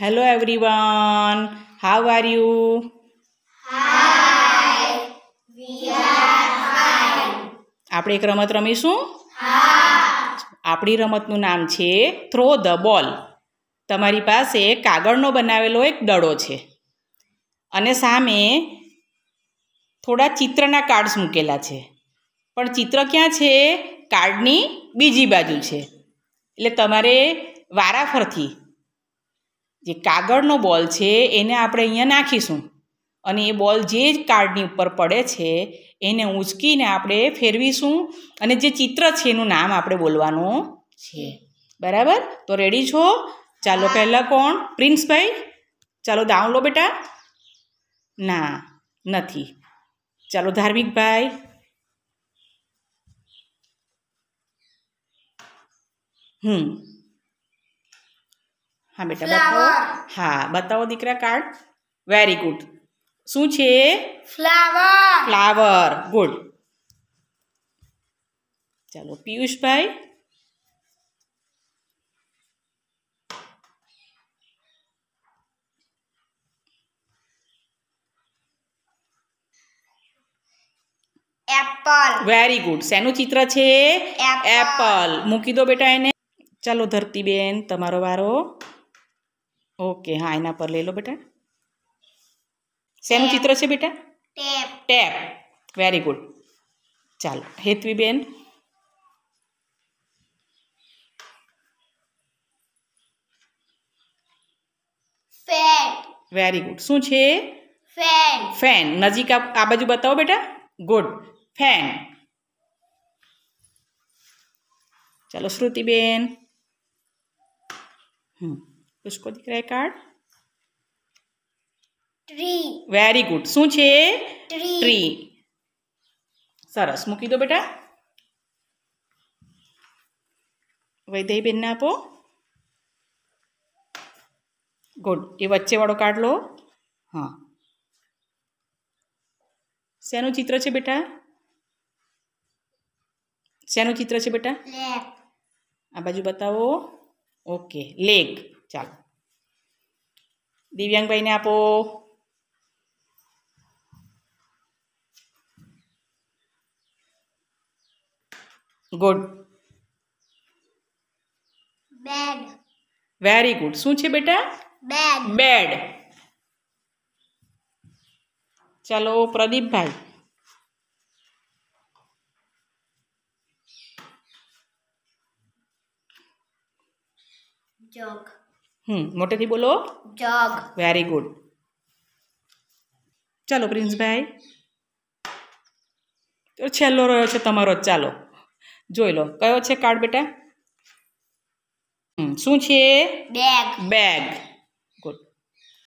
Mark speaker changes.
Speaker 1: hello everyone how are you આપણે એક રમત રમીશું આપણી રમતનું નામ છે થ્રો ધ બોલ તમારી પાસે કાગળનો બનાવેલો એક દડો છે અને સામે થોડા ચિત્રના કાર્ડ્સ મૂકેલા છે પણ ચિત્ર ક્યાં છે કાર્ડની બીજી બાજુ છે એટલે તમારે વારાફરથી જે કાગળનો બોલ છે એને આપણે અહીંયા નાખીશું અને એ બોલ જે જ કાર્ડની ઉપર પડે છે એને ઊંચકીને આપણે ફેરવીશું અને જે ચિત્ર છે એનું નામ આપણે બોલવાનું છે બરાબર તો રેડી છો ચાલો પહેલાં કોણ પ્રિન્સભાઈ ચાલો દાવ લો બેટા ના નથી ચાલો ધાર્મિકભાઈ હમ હા બેટા બતાવો હા બતાવો દીકરા કાર્ડ વેરી ગુડ શું છે ફ્લાવર ફ્લાવર ગુડ ચાલો પિયુષભાઈ એપલ વેરી ગુડ શેનું ચિત્ર છે એપલ મૂકી દો બેટા એને ચાલો ધરતીબેન તમારો વારો ઓકે હા એના પર લઈ લો બેટા શેનું ચિત્ર છે બેટા ટેપ ટેપ વેરી ગુડ ચાલો હેતવીબેન ફેન વેરી ગુડ શું છે ફેન ફેન નજીક આ બાજુ બતાવો બેટા ગુડ ફેન ચાલો શ્રુતિબેન હમ પુષ્કો दिख रहा है ટ્રી વેરી ગુડ શું છે ટ્રી સરસ મૂકી દો બેટા વૈદય બેનને આપો ગુડ એ વચ્ચેવાળો કાર્ડ લો હા શેનું ચિત્ર છે બેટા શેનું ચિત્ર છે બેટા આ બાજુ બતાવો ઓકે લેગ ચાલો દિવ્યાંગભાઈને આપો ગુડ બેડ વેરી ગુડ શું છે બેટા બેડ બેડ ચાલો પ્રદીપભાઈ જોગ હમ મોટેથી બોલો જગ વેરી ગુડ ચાલો પ્રિન્સભાઈ છેલ્લો રહ્યો છે તમારો ચાલો જોઈ લો કયો છે કાર્ડ બેટા શું છે બેગ બેગ